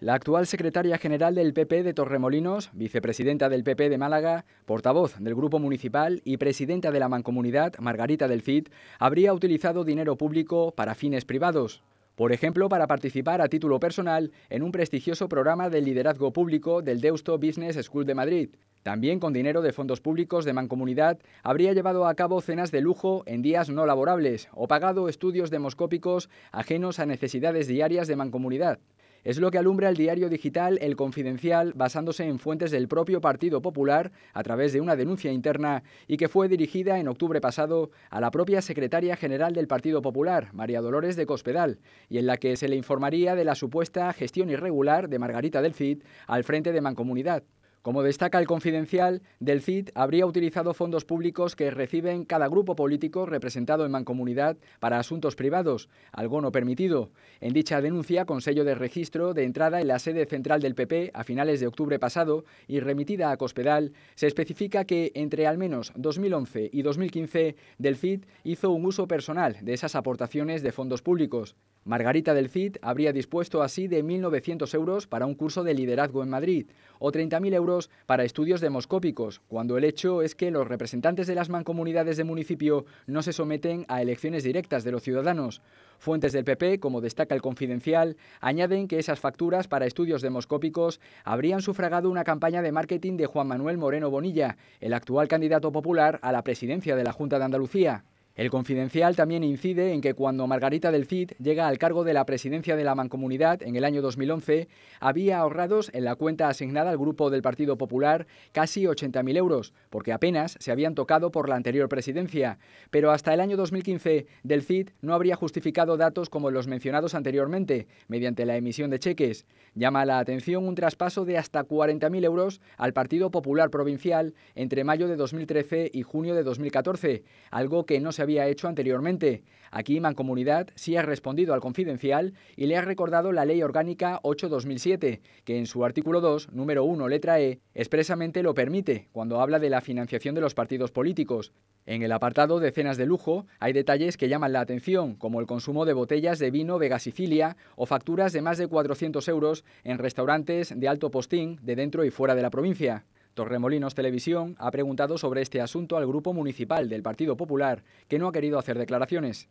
La actual secretaria general del PP de Torremolinos, vicepresidenta del PP de Málaga, portavoz del Grupo Municipal y presidenta de la Mancomunidad, Margarita del Cid, habría utilizado dinero público para fines privados. Por ejemplo, para participar a título personal en un prestigioso programa de liderazgo público del Deusto Business School de Madrid. También con dinero de fondos públicos de Mancomunidad, habría llevado a cabo cenas de lujo en días no laborables o pagado estudios demoscópicos ajenos a necesidades diarias de Mancomunidad. Es lo que alumbra el diario digital El Confidencial, basándose en fuentes del propio Partido Popular, a través de una denuncia interna y que fue dirigida en octubre pasado a la propia secretaria general del Partido Popular, María Dolores de Cospedal, y en la que se le informaría de la supuesta gestión irregular de Margarita del Cid al frente de Mancomunidad. Como destaca el confidencial, del habría utilizado fondos públicos que reciben cada grupo político representado en mancomunidad para asuntos privados, algo no permitido. En dicha denuncia, con sello de registro de entrada en la sede central del PP a finales de octubre pasado y remitida a Cospedal, se especifica que entre al menos 2011 y 2015, del hizo un uso personal de esas aportaciones de fondos públicos. Margarita del habría dispuesto así de 1.900 euros para un curso de liderazgo en Madrid o 30.000 euros para estudios demoscópicos, cuando el hecho es que los representantes de las mancomunidades de municipio no se someten a elecciones directas de los ciudadanos. Fuentes del PP, como destaca el Confidencial, añaden que esas facturas para estudios demoscópicos habrían sufragado una campaña de marketing de Juan Manuel Moreno Bonilla, el actual candidato popular a la presidencia de la Junta de Andalucía. El Confidencial también incide en que cuando Margarita del Cid llega al cargo de la presidencia de la Mancomunidad en el año 2011, había ahorrados en la cuenta asignada al grupo del Partido Popular casi 80.000 euros, porque apenas se habían tocado por la anterior presidencia. Pero hasta el año 2015, del Cid no habría justificado datos como los mencionados anteriormente, mediante la emisión de cheques. Llama la atención un traspaso de hasta 40.000 euros al Partido Popular Provincial entre mayo de 2013 y junio de 2014, algo que no se había había hecho anteriormente. Aquí Mancomunidad sí ha respondido al confidencial y le ha recordado la Ley Orgánica 8-2007, que en su artículo 2, número 1, letra E, expresamente lo permite cuando habla de la financiación de los partidos políticos. En el apartado de cenas de lujo hay detalles que llaman la atención, como el consumo de botellas de vino Vega Sicilia o facturas de más de 400 euros en restaurantes de alto postín de dentro y fuera de la provincia. Torremolinos Televisión ha preguntado sobre este asunto al Grupo Municipal del Partido Popular, que no ha querido hacer declaraciones.